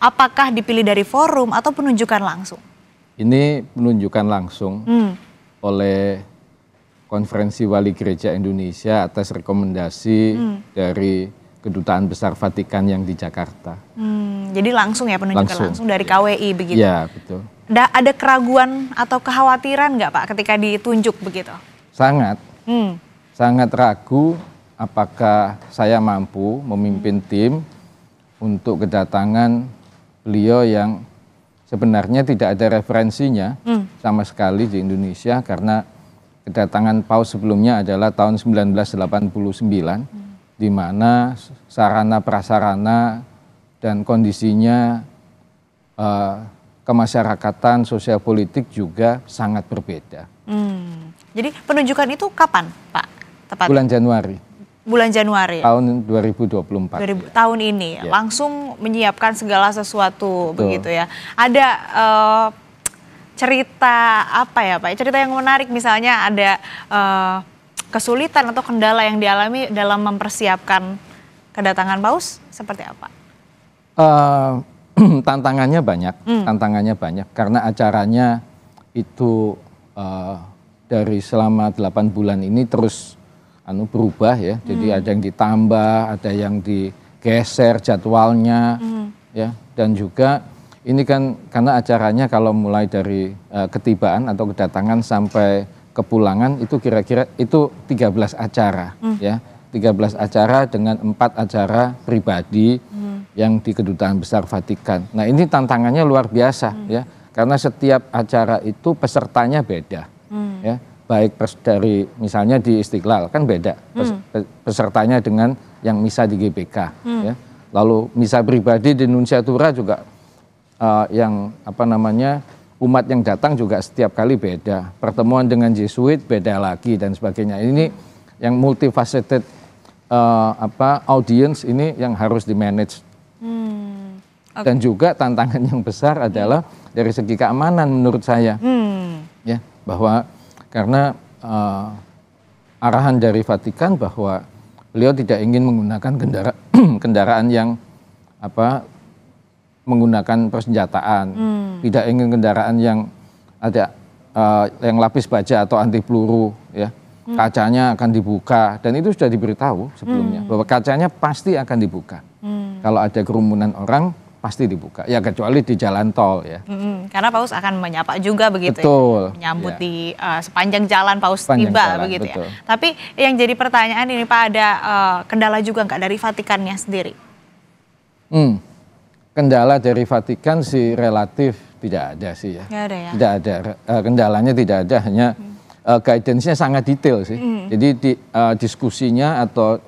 Apakah dipilih dari forum atau penunjukan langsung? Ini penunjukan langsung hmm. oleh Konferensi Wali Gereja Indonesia atas rekomendasi hmm. dari Kedutaan Besar Vatikan yang di Jakarta. Hmm, jadi langsung ya penunjukan langsung, langsung dari KWI begitu? Iya, betul. Da, ada keraguan atau kekhawatiran nggak Pak ketika ditunjuk begitu? Sangat, hmm. sangat ragu apakah saya mampu memimpin tim untuk kedatangan beliau yang sebenarnya tidak ada referensinya hmm. sama sekali di Indonesia karena kedatangan Paus sebelumnya adalah tahun 1989 hmm. di mana sarana prasarana dan kondisinya uh, kemasyarakatan sosial politik juga sangat berbeda. Hmm. Jadi penunjukan itu kapan, Pak? Tepat. Bulan Januari bulan Januari ya? tahun 2024 2000, ya. tahun ini ya? ya. langsung menyiapkan segala sesuatu Betul. begitu ya ada uh, cerita apa ya Pak cerita yang menarik misalnya ada uh, kesulitan atau kendala yang dialami dalam mempersiapkan kedatangan paus seperti apa uh, tantangannya banyak hmm. tantangannya banyak karena acaranya itu uh, dari selama 8 bulan ini terus anu berubah ya. Jadi hmm. ada yang ditambah, ada yang digeser jadwalnya hmm. ya dan juga ini kan karena acaranya kalau mulai dari uh, ketibaan atau kedatangan sampai kepulangan itu kira-kira itu 13 acara hmm. ya. 13 acara dengan empat acara pribadi hmm. yang di kedutaan besar Vatikan. Nah, ini tantangannya luar biasa hmm. ya. Karena setiap acara itu pesertanya beda. Hmm. Ya baik dari misalnya di Istiqlal kan beda hmm. pesertanya dengan yang misa di GBK hmm. ya. Lalu misa pribadi di Nunciatura juga uh, yang apa namanya umat yang datang juga setiap kali beda. Pertemuan dengan Jesuit beda lagi dan sebagainya. Ini yang multifaceted uh, apa audience ini yang harus di manage. Hmm. Okay. Dan juga tantangan yang besar adalah hmm. dari segi keamanan menurut saya. Hmm. Ya, bahwa karena uh, arahan dari Vatikan bahwa beliau tidak ingin menggunakan kendara kendaraan yang apa menggunakan persenjataan, hmm. tidak ingin kendaraan yang ada uh, yang lapis baja atau anti peluru ya. Hmm. Kacanya akan dibuka dan itu sudah diberitahu sebelumnya hmm. bahwa kacanya pasti akan dibuka. Hmm. Kalau ada kerumunan orang pasti dibuka. Ya kecuali di jalan tol ya. Mm-hmm. Karena Paus akan menyapa juga begitu. Ya. Betul. Ya? Menyambut yeah. di uh, sepanjang jalan Paus sepanjang tiba jalan, begitu ya. betul. ya. Tapi yang jadi pertanyaan ini Pak ada uh, kendala juga nggak dari Vatikannya sendiri? Hmm. Kendala dari Vatikan sih relatif tidak ada sih ya. ada ya. Tidak ada. Uh, kendalanya tidak ada hanya hmm. uh, guidance-nya sangat detail sih. Hmm. Jadi di, uh, diskusinya atau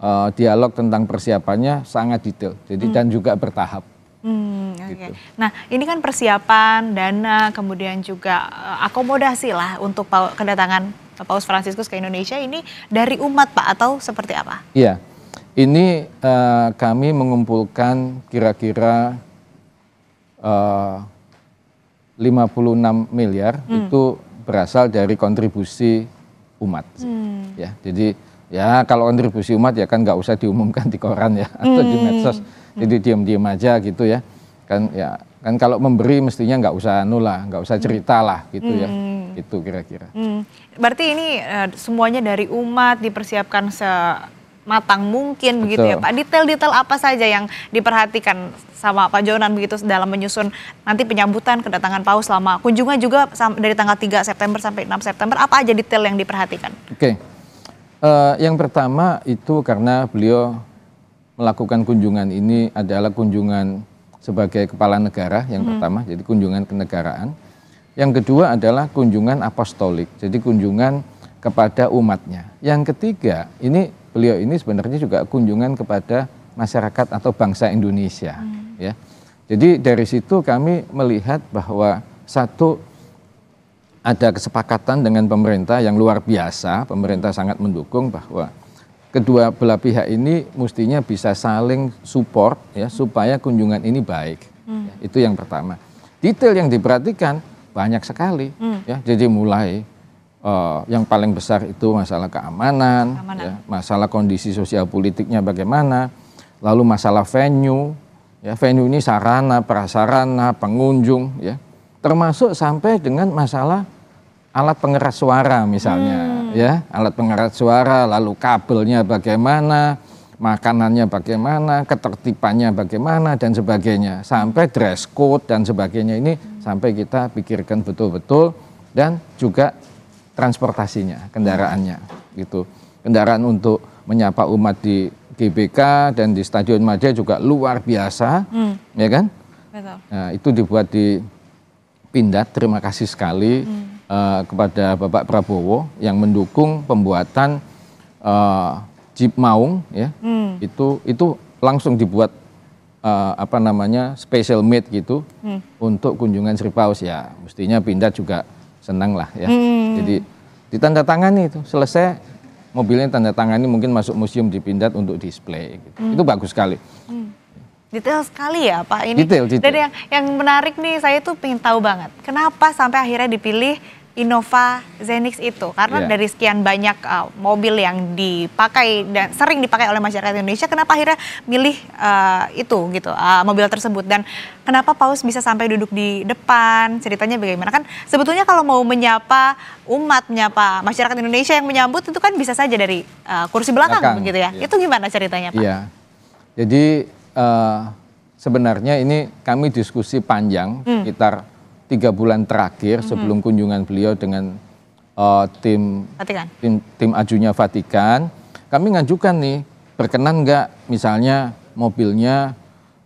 uh, dialog tentang persiapannya sangat detail. Jadi hmm. dan juga bertahap. Hmm, okay. gitu. Nah, ini kan persiapan dana, kemudian juga eh, akomodasi lah untuk kedatangan Paus Fransiskus ke Indonesia ini dari umat Pak atau seperti apa? Iya, ini uh, kami mengumpulkan kira-kira uh, 56 miliar hmm. itu berasal dari kontribusi umat, hmm. ya. Jadi Ya kalau kontribusi umat ya kan nggak usah diumumkan di koran ya atau di hmm. medsos, jadi diam-diam aja gitu ya. Kan ya kan kalau memberi mestinya nggak usah nula, nggak usah hmm. cerita lah gitu ya, hmm. itu kira-kira. Hmm. Berarti ini uh, semuanya dari umat dipersiapkan se mungkin Betul. begitu ya Pak. Detail-detail apa saja yang diperhatikan sama Pak Jonan begitu dalam menyusun nanti penyambutan kedatangan Paus selama kunjungan juga dari tanggal 3 September sampai 6 September apa aja detail yang diperhatikan? Oke. Okay. Uh, yang pertama itu karena beliau melakukan kunjungan ini adalah kunjungan sebagai kepala negara yang hmm. pertama, jadi kunjungan kenegaraan. Yang kedua adalah kunjungan apostolik, jadi kunjungan kepada umatnya. Yang ketiga, ini beliau ini sebenarnya juga kunjungan kepada masyarakat atau bangsa Indonesia, hmm. ya. Jadi dari situ kami melihat bahwa satu ada kesepakatan dengan pemerintah yang luar biasa, pemerintah sangat mendukung bahwa kedua belah pihak ini mestinya bisa saling support ya supaya kunjungan ini baik. Hmm. Ya, itu yang pertama. Detail yang diperhatikan banyak sekali hmm. ya. Jadi mulai uh, yang paling besar itu masalah keamanan, keamanan. Ya, masalah kondisi sosial politiknya bagaimana, lalu masalah venue ya venue ini sarana prasarana pengunjung ya termasuk sampai dengan masalah alat pengeras suara misalnya hmm. ya alat pengeras suara lalu kabelnya bagaimana makanannya bagaimana ketertibannya bagaimana dan sebagainya sampai dress code dan sebagainya ini hmm. sampai kita pikirkan betul-betul dan juga transportasinya kendaraannya hmm. gitu kendaraan untuk menyapa umat di GBK dan di Stadion Madya juga luar biasa hmm. ya kan Betul. Nah, itu dibuat di Pindad terima kasih sekali hmm. uh, kepada Bapak Prabowo yang mendukung pembuatan uh, Jeep Maung ya. Hmm. Itu itu langsung dibuat uh, apa namanya special made gitu hmm. untuk kunjungan Sri Paus ya. Mestinya Pindad juga senang lah ya. Hmm. Jadi ditandatangani itu selesai mobilnya tanda tangani mungkin masuk museum di Pindad untuk display gitu. Hmm. Itu bagus sekali. Hmm. Detail sekali ya Pak ini. Detail, detail. Dan yang yang menarik nih saya tuh pengen tahu banget kenapa sampai akhirnya dipilih Innova Zenix itu karena yeah. dari sekian banyak uh, mobil yang dipakai dan sering dipakai oleh masyarakat Indonesia kenapa akhirnya milih uh, itu gitu uh, mobil tersebut dan kenapa Paus bisa sampai duduk di depan ceritanya bagaimana kan sebetulnya kalau mau menyapa umat menyapa masyarakat Indonesia yang menyambut itu kan bisa saja dari uh, kursi belakang, belakang begitu ya yeah. itu gimana ceritanya Pak? Yeah. Jadi uh, sebenarnya ini kami diskusi panjang hmm. sekitar tiga bulan terakhir hmm. sebelum kunjungan beliau dengan uh, tim tim tim ajunya Vatikan. Kami ngajukan nih berkenan nggak misalnya mobilnya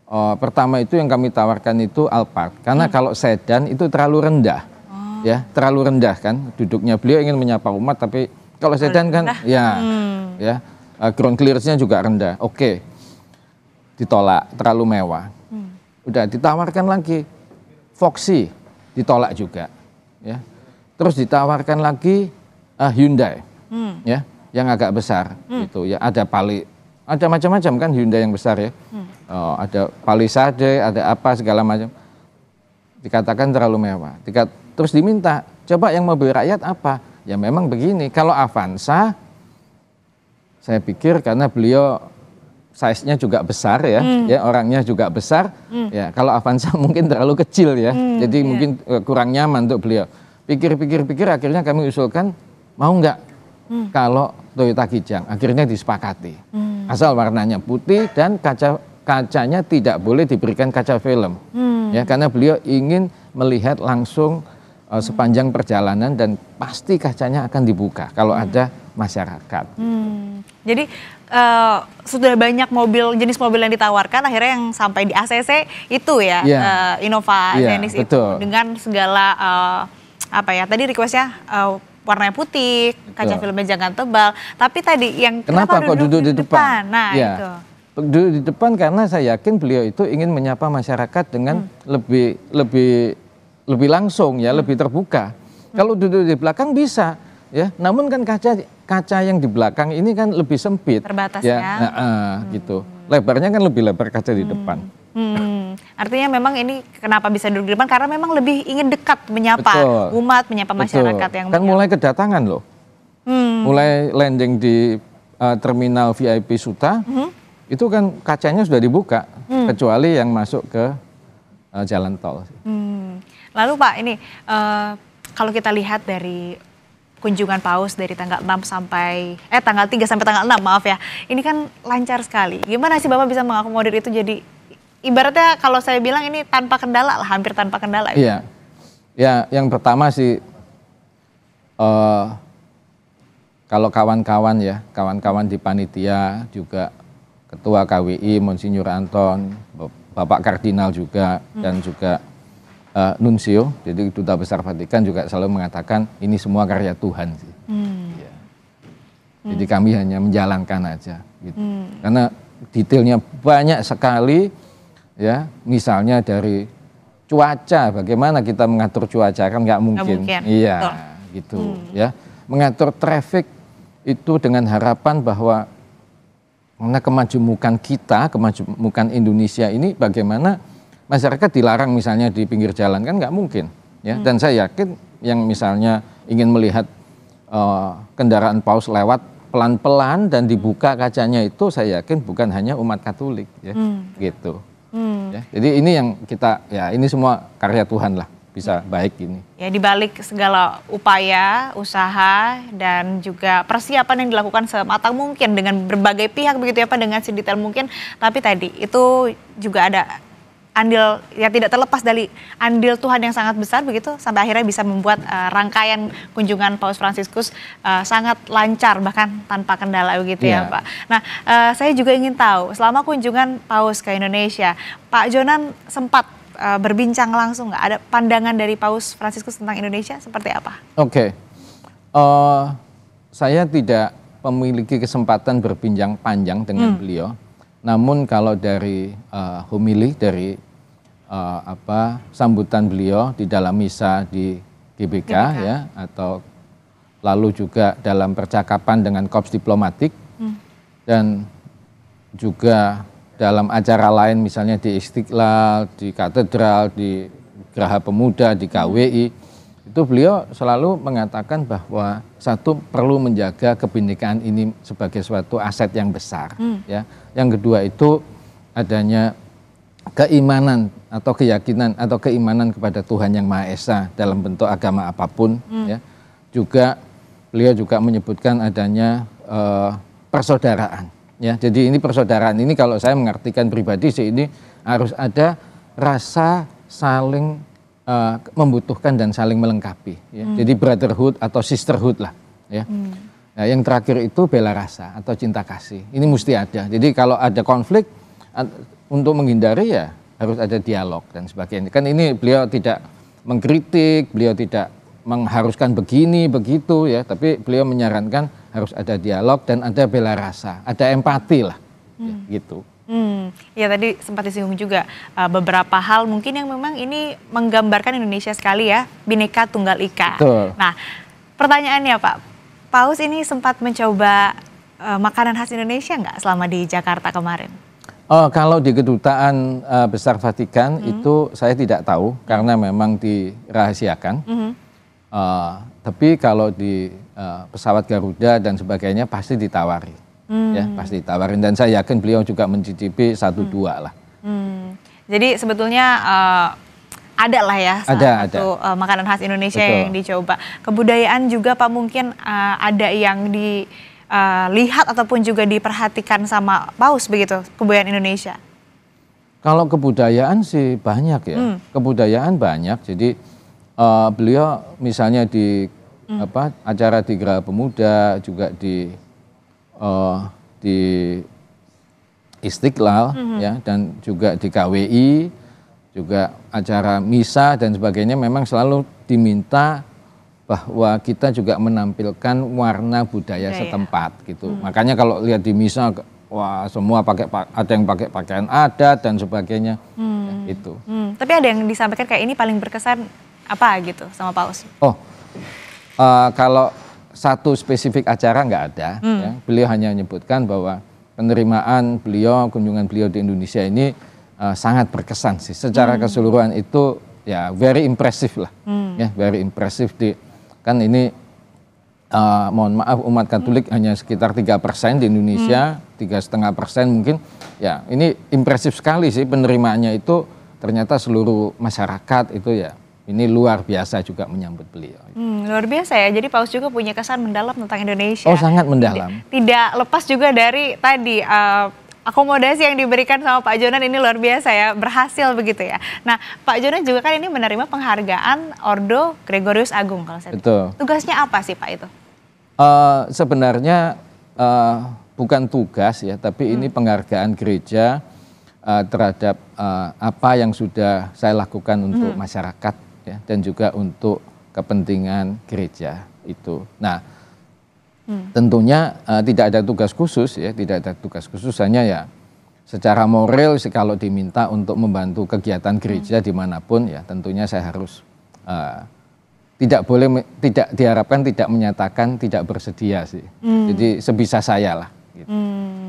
uh, pertama itu yang kami tawarkan itu Alphard karena hmm. kalau sedan itu terlalu rendah oh. ya terlalu rendah kan duduknya beliau ingin menyapa umat tapi kalau sedan kan rendah. ya hmm. ya uh, ground clearance-nya juga rendah. Oke. Okay ditolak terlalu mewah. Hmm. Udah ditawarkan lagi Foxy ditolak juga, ya. Terus ditawarkan lagi uh, Hyundai, hmm. ya, yang agak besar hmm. gitu. Ya ada Pali, ada macam-macam kan Hyundai yang besar ya. Hmm. Oh, ada Palisade, ada apa segala macam. Dikatakan terlalu mewah. Dikat, terus diminta, coba yang mobil rakyat apa? Ya memang begini. Kalau Avanza, saya pikir karena beliau size-nya juga besar ya, hmm. ya orangnya juga besar. Hmm. Ya, kalau Avanza mungkin terlalu kecil ya. Hmm, jadi yeah. mungkin eh, kurang nyaman untuk beliau. Pikir-pikir-pikir akhirnya kami usulkan mau nggak hmm. kalau Toyota Kijang. Akhirnya disepakati. Hmm. Asal warnanya putih dan kaca kacanya tidak boleh diberikan kaca film. Hmm. Ya, karena beliau ingin melihat langsung uh, sepanjang perjalanan dan pasti kacanya akan dibuka kalau hmm. ada masyarakat. Hmm. Jadi uh, sudah banyak mobil jenis mobil yang ditawarkan akhirnya yang sampai di ACC itu ya yeah. Iya. uh, Innova yeah, Genesis itu dengan segala uh, apa ya tadi requestnya uh, warnanya putih, kaca filmnya jangan tebal. Tapi tadi yang kenapa, kenapa kok duduk, duduk di depan? depan? Nah, yeah. itu. Duduk di depan karena saya yakin beliau itu ingin menyapa masyarakat dengan hmm. lebih lebih lebih langsung ya, hmm. lebih terbuka. Hmm. Kalau duduk di belakang bisa, ya namun kan kaca kaca yang di belakang ini kan lebih sempit terbatas ya, ya. Nah, uh, hmm. gitu lebarnya kan lebih lebar kaca di hmm. depan hmm. artinya memang ini kenapa bisa duduk di depan karena memang lebih ingin dekat menyapa Betul. umat menyapa masyarakat yang kan banyak. mulai kedatangan loh hmm. mulai landing di uh, terminal VIP Suta hmm. itu kan kacanya sudah dibuka hmm. kecuali yang masuk ke uh, jalan tol hmm. lalu pak ini uh, kalau kita lihat dari kunjungan paus dari tanggal 6 sampai eh tanggal 3 sampai tanggal 6 maaf ya. Ini kan lancar sekali. Gimana sih Bapak bisa mengakomodir itu jadi ibaratnya kalau saya bilang ini tanpa kendala lah, hampir tanpa kendala. ya Iya. Ya, yang pertama sih uh, kalau kawan-kawan ya, kawan-kawan di panitia juga ketua KWI Monsinyur Anton, Bapak Kardinal juga hmm. dan juga uh, eh, Nuncio, jadi duta besar Vatikan juga selalu mengatakan ini semua karya Tuhan sih. Hmm. Ya. Jadi hmm. kami hanya menjalankan aja, gitu. Hmm. Karena detailnya banyak sekali, ya. Misalnya dari cuaca, bagaimana kita mengatur cuaca kan nggak mungkin. mungkin, iya, Betul. gitu, hmm. ya. Mengatur traffic itu dengan harapan bahwa karena kemajemukan kita, kemajemukan Indonesia ini bagaimana masyarakat dilarang misalnya di pinggir jalan kan nggak mungkin ya. Hmm. Dan saya yakin yang misalnya ingin melihat uh, kendaraan paus lewat pelan-pelan dan dibuka kacanya itu saya yakin bukan hanya umat Katolik ya. Hmm. Gitu. Hmm. Ya, jadi ini yang kita ya ini semua karya Tuhan lah bisa hmm. baik ini. Ya dibalik segala upaya, usaha dan juga persiapan yang dilakukan semata mungkin dengan berbagai pihak begitu ya Pak dengan sedetail mungkin tapi tadi itu juga ada andil ya tidak terlepas dari andil Tuhan yang sangat besar begitu sampai akhirnya bisa membuat uh, rangkaian kunjungan Paus Fransiskus uh, eh, sangat lancar bahkan tanpa kendala begitu yeah. ya iya. Pak. Nah uh, saya juga ingin tahu selama kunjungan Paus ke Indonesia Pak Jonan sempat uh, berbincang langsung nggak ada pandangan dari Paus Fransiskus tentang Indonesia seperti apa? Oke, okay. uh, saya tidak memiliki kesempatan berbincang panjang dengan hmm. beliau namun kalau dari uh, homili dari uh, apa sambutan beliau di dalam misa di GBK, GBK. ya atau lalu juga dalam percakapan dengan kops diplomatik hmm. dan juga dalam acara lain misalnya di Istiqlal, di Katedral, di Geraha Pemuda, di KWI itu beliau selalu mengatakan bahwa satu perlu menjaga kebinekaan ini sebagai suatu aset yang besar hmm. ya yang kedua itu adanya keimanan atau keyakinan atau keimanan kepada Tuhan yang Maha Esa dalam bentuk agama apapun hmm. ya juga beliau juga menyebutkan adanya uh, persaudaraan ya jadi ini persaudaraan ini kalau saya mengartikan pribadi sih ini harus ada rasa saling uh, membutuhkan dan saling melengkapi. Ya. Hmm. Jadi brotherhood atau sisterhood lah. Ya. Hmm. Nah, yang terakhir itu bela rasa atau cinta kasih. Ini mesti ada. Jadi kalau ada konflik untuk menghindari ya harus ada dialog dan sebagainya. Kan ini beliau tidak mengkritik, beliau tidak mengharuskan begini begitu ya, tapi beliau menyarankan harus ada dialog dan ada bela rasa, ada empati lah, ya, hmm. ya, gitu. Hmm, ya tadi sempat disinggung juga uh, beberapa hal mungkin yang memang ini menggambarkan Indonesia sekali ya, bineka tunggal ika. Betul. Nah, pertanyaannya Pak, Paus ini sempat mencoba uh, makanan khas Indonesia nggak selama di Jakarta kemarin? Oh, kalau di kedutaan uh, besar Vatikan hmm. itu saya tidak tahu karena memang dirahasiakan. Hmm. Uh, tapi kalau di uh, pesawat Garuda dan sebagainya pasti ditawari. Ya, hmm. ya pasti tawarin dan saya yakin beliau juga mencicipi satu hmm. dua lah. Hmm. Jadi sebetulnya uh, ada lah ya ada, satu ada. Uh, makanan khas Indonesia Betul. yang dicoba. Kebudayaan juga pak mungkin uh, ada yang dilihat uh, ataupun juga diperhatikan sama paus begitu kebudayaan Indonesia. Kalau kebudayaan sih banyak ya, hmm. kebudayaan banyak. Jadi uh, beliau misalnya di hmm. apa acara di Gerah Pemuda juga di uh, di Istiqlal mm-hmm. ya dan juga di KWI juga acara misa dan sebagainya memang selalu diminta bahwa kita juga menampilkan warna budaya setempat gitu. Mhm. Makanya kalau lihat di misa wah semua pakai ada yang pakai pakaian adat dan sebagainya hmm. ya, itu. Hmm. Tapi ada yang disampaikan kayak ini paling berkesan apa gitu sama Paus? Oh uh, kalau satu spesifik acara nggak ada. Hmm. Ya. Beliau hanya menyebutkan bahwa penerimaan beliau, kunjungan beliau di Indonesia ini uh, sangat berkesan sih. Secara hmm. keseluruhan itu ya very impressive lah, hmm. ya very impressive di kan ini uh, mohon maaf umat Katolik hmm. hanya sekitar tiga persen di Indonesia, hmm. tiga setengah persen mungkin. Ya ini impresif sekali sih penerimaannya itu ternyata seluruh masyarakat itu ya ini luar biasa juga menyambut beliau. Hmm, luar biasa ya. Jadi Paus juga punya kesan mendalam tentang Indonesia. Oh, sangat mendalam. Tidak, lepas juga dari tadi uh, akomodasi yang diberikan sama Pak Jonan ini luar biasa ya, berhasil begitu ya. Nah, Pak Jonan juga kan ini menerima penghargaan Ordo Gregorius Agung kalau saya. Betul. Tahu. Tugasnya apa sih Pak itu? Uh, sebenarnya uh, bukan tugas ya, tapi hmm. ini penghargaan gereja uh, terhadap uh, apa yang sudah saya lakukan untuk hmm. masyarakat ya, dan juga untuk kepentingan gereja itu. Nah, hmm. tentunya uh, tidak ada tugas khusus ya, tidak ada tugas khusus hanya ya secara moral sih kalau diminta untuk membantu kegiatan gereja hmm. dimanapun ya tentunya saya harus uh, tidak boleh tidak diharapkan tidak menyatakan tidak bersedia sih. Hmm. Jadi sebisa saya lah. Gitu. Hmm.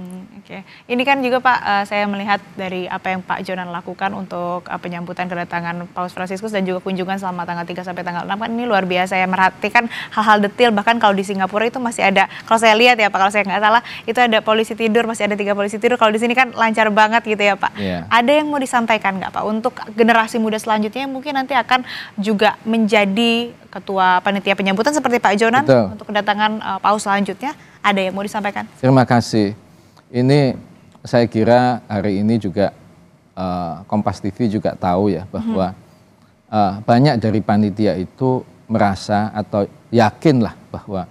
Oke, ini kan juga Pak, uh, saya melihat dari apa yang Pak Jonan lakukan untuk uh, penyambutan kedatangan Paus Fransiskus dan juga kunjungan selama tanggal 3 sampai tanggal 6 kan ini luar biasa ya merhatikan hal-hal detail bahkan kalau di Singapura itu masih ada kalau saya lihat ya Pak kalau saya nggak salah itu ada polisi tidur masih ada tiga polisi tidur kalau di sini kan lancar banget gitu ya Pak. Yeah. Ada yang mau disampaikan nggak Pak untuk generasi muda selanjutnya yang mungkin nanti akan juga menjadi ketua panitia penyambutan seperti Pak Jonan Betul. untuk kedatangan uh, eh, Paus selanjutnya ada yang mau disampaikan? Terima kasih ini saya kira hari ini juga uh, Kompas TV juga tahu ya bahwa uh, banyak dari panitia itu merasa atau yakinlah bahwa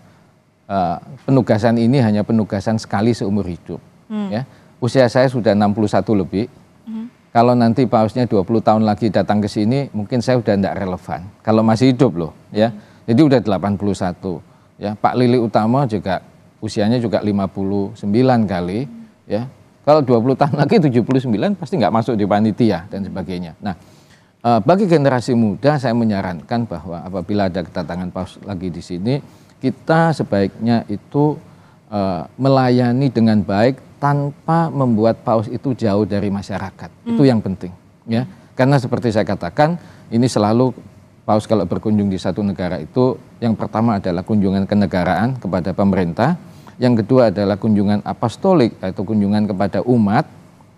uh, penugasan ini hanya penugasan sekali seumur hidup. Hmm. Ya. Usia saya sudah 61 lebih. Hmm. Kalau nanti pausnya 20 tahun lagi datang ke sini, mungkin saya sudah tidak relevan. Kalau masih hidup loh, ya. Hmm. Jadi udah 81. Ya, Pak Lili Utama juga usianya juga 59 kali ya. Kalau 20 tahun lagi 79 pasti nggak masuk di panitia dan sebagainya. Nah, eh, bagi generasi muda saya menyarankan bahwa apabila ada kedatangan paus lagi di sini, kita sebaiknya itu eh, melayani dengan baik tanpa membuat paus itu jauh dari masyarakat. Hmm. Itu yang penting ya. Karena seperti saya katakan, ini selalu paus kalau berkunjung di satu negara itu yang pertama adalah kunjungan kenegaraan kepada pemerintah yang kedua adalah kunjungan apostolik atau kunjungan kepada umat,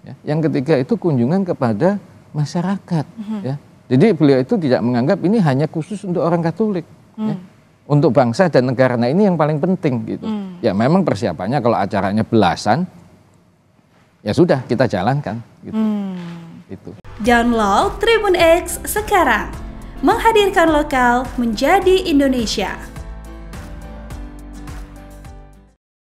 ya. yang ketiga itu kunjungan kepada masyarakat. Hmm. Ya. Jadi beliau itu tidak menganggap ini hanya khusus untuk orang Katolik. mm. Ya hmm. untuk bangsa dan negara. Nah ini yang paling penting gitu. mm. Ya memang persiapannya kalau acaranya belasan, ya sudah kita jalankan. Gitu. mm. Itu. Download Tribun X sekarang menghadirkan lokal menjadi Indonesia.